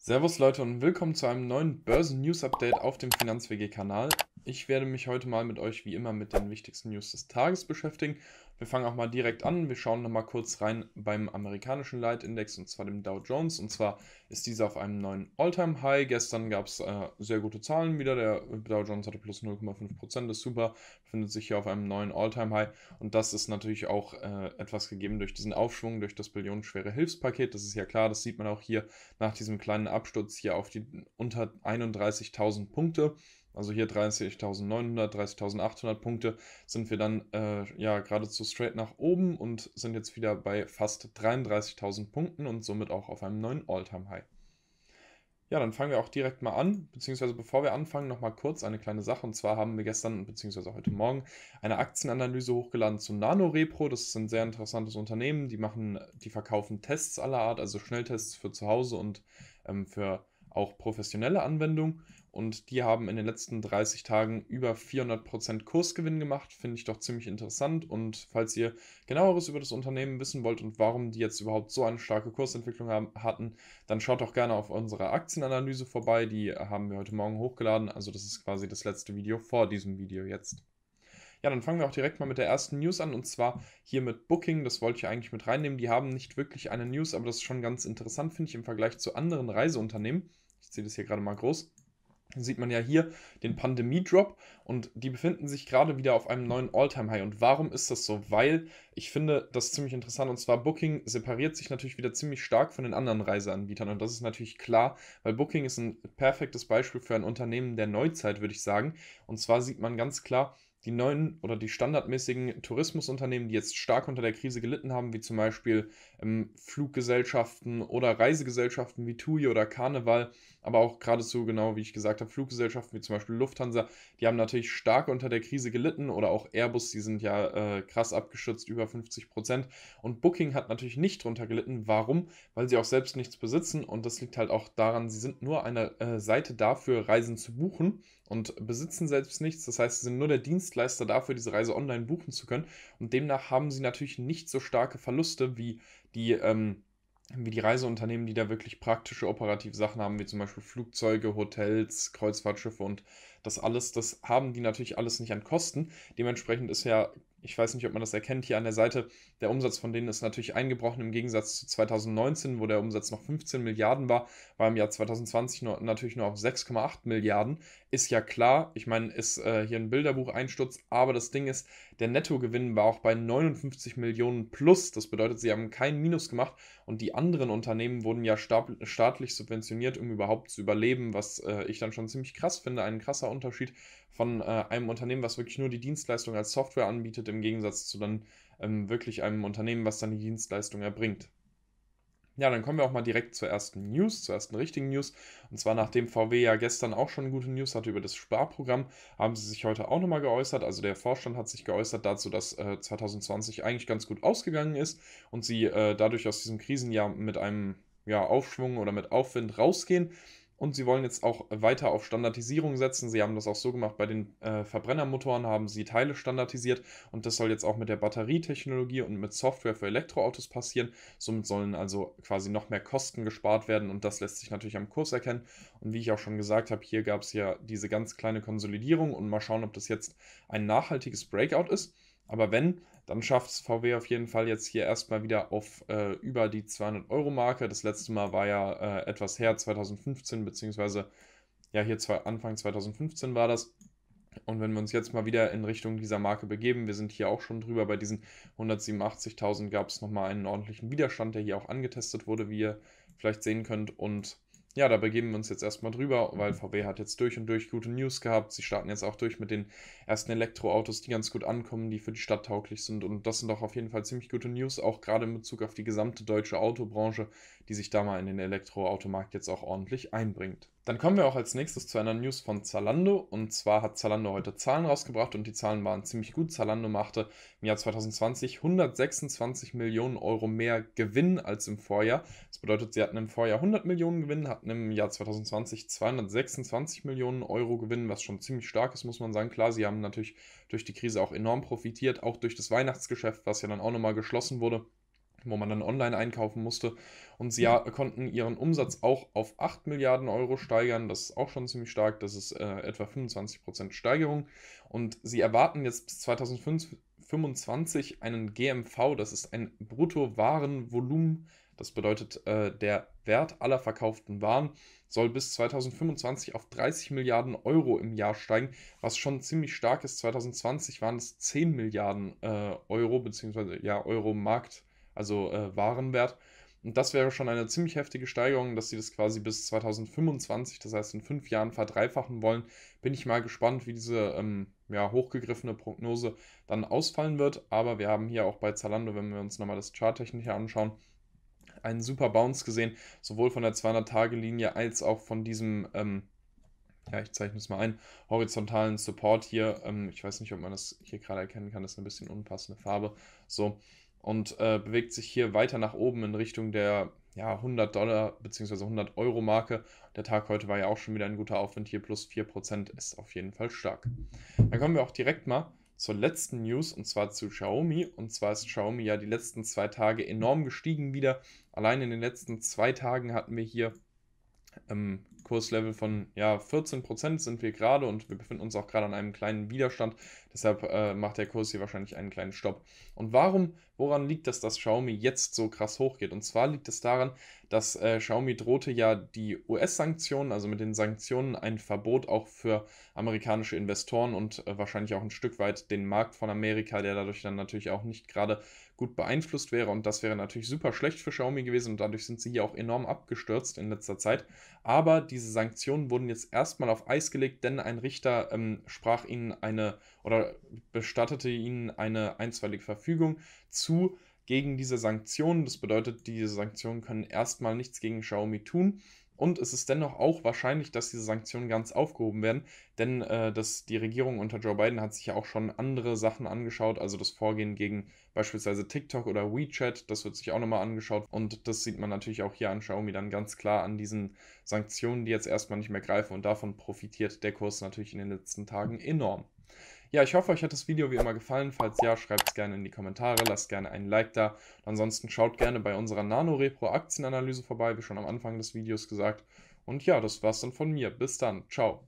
Servus Leute und willkommen zu einem neuen Börsen-News-Update auf dem Finanzwege-Kanal. Ich werde mich heute mal mit euch wie immer mit den wichtigsten News des Tages beschäftigen wir fangen auch mal direkt an. Wir schauen nochmal kurz rein beim amerikanischen Leitindex und zwar dem Dow Jones. Und zwar ist dieser auf einem neuen all time high Gestern gab es äh, sehr gute Zahlen wieder. Der Dow Jones hatte plus 0,5%. Das ist super. befindet sich hier auf einem neuen all time high Und das ist natürlich auch äh, etwas gegeben durch diesen Aufschwung, durch das billionenschwere Hilfspaket. Das ist ja klar. Das sieht man auch hier nach diesem kleinen Absturz hier auf die unter 31.000 Punkte. Also hier 30.900, 30.800 Punkte sind wir dann äh, ja geradezu straight nach oben und sind jetzt wieder bei fast 33.000 Punkten und somit auch auf einem neuen All-Time-High. Ja, dann fangen wir auch direkt mal an, beziehungsweise bevor wir anfangen, nochmal kurz eine kleine Sache. Und zwar haben wir gestern, beziehungsweise heute Morgen, eine Aktienanalyse hochgeladen zu NanoRepro. Das ist ein sehr interessantes Unternehmen. Die machen, die verkaufen Tests aller Art, also Schnelltests für zu Hause und ähm, für auch professionelle Anwendung und die haben in den letzten 30 Tagen über 400% Kursgewinn gemacht. Finde ich doch ziemlich interessant und falls ihr genaueres über das Unternehmen wissen wollt und warum die jetzt überhaupt so eine starke Kursentwicklung haben, hatten, dann schaut doch gerne auf unsere Aktienanalyse vorbei. Die haben wir heute Morgen hochgeladen, also das ist quasi das letzte Video vor diesem Video jetzt. Ja, dann fangen wir auch direkt mal mit der ersten News an und zwar hier mit Booking. Das wollte ich eigentlich mit reinnehmen. Die haben nicht wirklich eine News, aber das ist schon ganz interessant, finde ich, im Vergleich zu anderen Reiseunternehmen ich ziehe das hier gerade mal groß, dann sieht man ja hier den Pandemie-Drop und die befinden sich gerade wieder auf einem neuen All-Time-High. Und warum ist das so? Weil ich finde das ziemlich interessant und zwar Booking separiert sich natürlich wieder ziemlich stark von den anderen Reiseanbietern und das ist natürlich klar, weil Booking ist ein perfektes Beispiel für ein Unternehmen der Neuzeit, würde ich sagen. Und zwar sieht man ganz klar, die neuen oder die standardmäßigen Tourismusunternehmen, die jetzt stark unter der Krise gelitten haben, wie zum Beispiel ähm, Fluggesellschaften oder Reisegesellschaften wie TUI oder Karneval, aber auch geradezu genau, wie ich gesagt habe, Fluggesellschaften wie zum Beispiel Lufthansa, die haben natürlich stark unter der Krise gelitten oder auch Airbus, die sind ja äh, krass abgeschützt, über 50 Prozent. Und Booking hat natürlich nicht drunter gelitten. Warum? Weil sie auch selbst nichts besitzen und das liegt halt auch daran, sie sind nur eine äh, Seite dafür, Reisen zu buchen und besitzen selbst nichts. Das heißt, sie sind nur der Dienstleister dafür, diese Reise online buchen zu können. Und demnach haben sie natürlich nicht so starke Verluste wie die, ähm, wie die Reiseunternehmen, die da wirklich praktische operative Sachen haben, wie zum Beispiel Flugzeuge, Hotels, Kreuzfahrtschiffe und das alles. Das haben die natürlich alles nicht an Kosten. Dementsprechend ist ja ich weiß nicht, ob man das erkennt, hier an der Seite, der Umsatz von denen ist natürlich eingebrochen im Gegensatz zu 2019, wo der Umsatz noch 15 Milliarden war, war im Jahr 2020 nur, natürlich nur auf 6,8 Milliarden. Ist ja klar, ich meine, ist äh, hier ein Bilderbucheinsturz, aber das Ding ist, der Nettogewinn war auch bei 59 Millionen plus. Das bedeutet, sie haben keinen Minus gemacht und die anderen Unternehmen wurden ja staatlich subventioniert, um überhaupt zu überleben, was äh, ich dann schon ziemlich krass finde. Ein krasser Unterschied von äh, einem Unternehmen, was wirklich nur die Dienstleistung als Software anbietet, kostet, im Gegensatz zu dann ähm, wirklich einem Unternehmen, was dann die Dienstleistung erbringt. Ja, dann kommen wir auch mal direkt zur ersten News, zur ersten richtigen News. Und zwar nachdem VW ja gestern auch schon gute News hatte über das Sparprogramm, haben sie sich heute auch nochmal geäußert. Also der Vorstand hat sich geäußert dazu, dass äh, 2020 eigentlich ganz gut ausgegangen ist und sie äh, dadurch aus diesem Krisenjahr mit einem ja, Aufschwung oder mit Aufwind rausgehen. Und sie wollen jetzt auch weiter auf Standardisierung setzen. Sie haben das auch so gemacht, bei den äh, Verbrennermotoren haben sie Teile standardisiert und das soll jetzt auch mit der Batterietechnologie und mit Software für Elektroautos passieren. Somit sollen also quasi noch mehr Kosten gespart werden und das lässt sich natürlich am Kurs erkennen. Und wie ich auch schon gesagt habe, hier gab es ja diese ganz kleine Konsolidierung und mal schauen, ob das jetzt ein nachhaltiges Breakout ist. Aber wenn, dann schafft es VW auf jeden Fall jetzt hier erstmal wieder auf äh, über die 200-Euro-Marke. Das letzte Mal war ja äh, etwas her, 2015, beziehungsweise ja hier zwei, Anfang 2015 war das. Und wenn wir uns jetzt mal wieder in Richtung dieser Marke begeben, wir sind hier auch schon drüber, bei diesen 187.000 gab es nochmal einen ordentlichen Widerstand, der hier auch angetestet wurde, wie ihr vielleicht sehen könnt. Und ja, da begeben wir uns jetzt erstmal drüber, weil VW hat jetzt durch und durch gute News gehabt. Sie starten jetzt auch durch mit den ersten Elektroautos, die ganz gut ankommen, die für die Stadt tauglich sind. Und das sind auch auf jeden Fall ziemlich gute News, auch gerade in Bezug auf die gesamte deutsche Autobranche, die sich da mal in den Elektroautomarkt jetzt auch ordentlich einbringt. Dann kommen wir auch als nächstes zu einer News von Zalando. Und zwar hat Zalando heute Zahlen rausgebracht und die Zahlen waren ziemlich gut. Zalando machte im Jahr 2020 126 Millionen Euro mehr Gewinn als im Vorjahr. Das bedeutet, sie hatten im Vorjahr 100 Millionen Gewinn, hatten im Jahr 2020 226 Millionen Euro Gewinn, was schon ziemlich stark ist, muss man sagen. Klar, sie haben natürlich durch die Krise auch enorm profitiert, auch durch das Weihnachtsgeschäft, was ja dann auch nochmal geschlossen wurde wo man dann online einkaufen musste. Und sie ja, konnten ihren Umsatz auch auf 8 Milliarden Euro steigern. Das ist auch schon ziemlich stark. Das ist äh, etwa 25% Steigerung. Und sie erwarten jetzt bis 2025 einen GMV. Das ist ein Bruttowarenvolumen. Das bedeutet, äh, der Wert aller verkauften Waren soll bis 2025 auf 30 Milliarden Euro im Jahr steigen, was schon ziemlich stark ist. 2020 waren es 10 Milliarden äh, Euro, beziehungsweise ja, Euro Markt also äh, Warenwert. Und das wäre schon eine ziemlich heftige Steigerung, dass sie das quasi bis 2025, das heißt in fünf Jahren, verdreifachen wollen. Bin ich mal gespannt, wie diese ähm, ja, hochgegriffene Prognose dann ausfallen wird. Aber wir haben hier auch bei Zalando, wenn wir uns nochmal das Charttechnische anschauen, einen super Bounce gesehen, sowohl von der 200-Tage-Linie als auch von diesem, ähm, ja, ich zeichne es mal ein, horizontalen Support hier. Ähm, ich weiß nicht, ob man das hier gerade erkennen kann, das ist eine bisschen unpassende Farbe. So, und äh, bewegt sich hier weiter nach oben in Richtung der ja, 100 Dollar bzw. 100 Euro Marke. Der Tag heute war ja auch schon wieder ein guter Aufwind hier, plus 4% ist auf jeden Fall stark. Dann kommen wir auch direkt mal zur letzten News und zwar zu Xiaomi. Und zwar ist Xiaomi ja die letzten zwei Tage enorm gestiegen wieder. Allein in den letzten zwei Tagen hatten wir hier ähm, Kurslevel von ja, 14% sind wir gerade und wir befinden uns auch gerade an einem kleinen Widerstand. Deshalb äh, macht der Kurs hier wahrscheinlich einen kleinen Stopp. Und warum, woran liegt das, dass Xiaomi jetzt so krass hochgeht? Und zwar liegt es daran, dass äh, Xiaomi drohte ja die US-Sanktionen, also mit den Sanktionen ein Verbot auch für amerikanische Investoren und äh, wahrscheinlich auch ein Stück weit den Markt von Amerika, der dadurch dann natürlich auch nicht gerade gut beeinflusst wäre. Und das wäre natürlich super schlecht für Xiaomi gewesen und dadurch sind sie hier auch enorm abgestürzt in letzter Zeit. Aber diese Sanktionen wurden jetzt erstmal auf Eis gelegt, denn ein Richter ähm, sprach ihnen eine oder bestattete ihnen eine einstweilige Verfügung zu gegen diese Sanktionen. Das bedeutet, diese Sanktionen können erstmal nichts gegen Xiaomi tun. Und es ist dennoch auch wahrscheinlich, dass diese Sanktionen ganz aufgehoben werden, denn äh, das, die Regierung unter Joe Biden hat sich ja auch schon andere Sachen angeschaut, also das Vorgehen gegen beispielsweise TikTok oder WeChat, das wird sich auch nochmal angeschaut. Und das sieht man natürlich auch hier an Xiaomi dann ganz klar an diesen Sanktionen, die jetzt erstmal nicht mehr greifen. Und davon profitiert der Kurs natürlich in den letzten Tagen enorm. Ja, ich hoffe, euch hat das Video wie immer gefallen. Falls ja, schreibt es gerne in die Kommentare, lasst gerne einen Like da. Und ansonsten schaut gerne bei unserer nano repro Aktienanalyse vorbei, wie schon am Anfang des Videos gesagt. Und ja, das war's dann von mir. Bis dann. Ciao.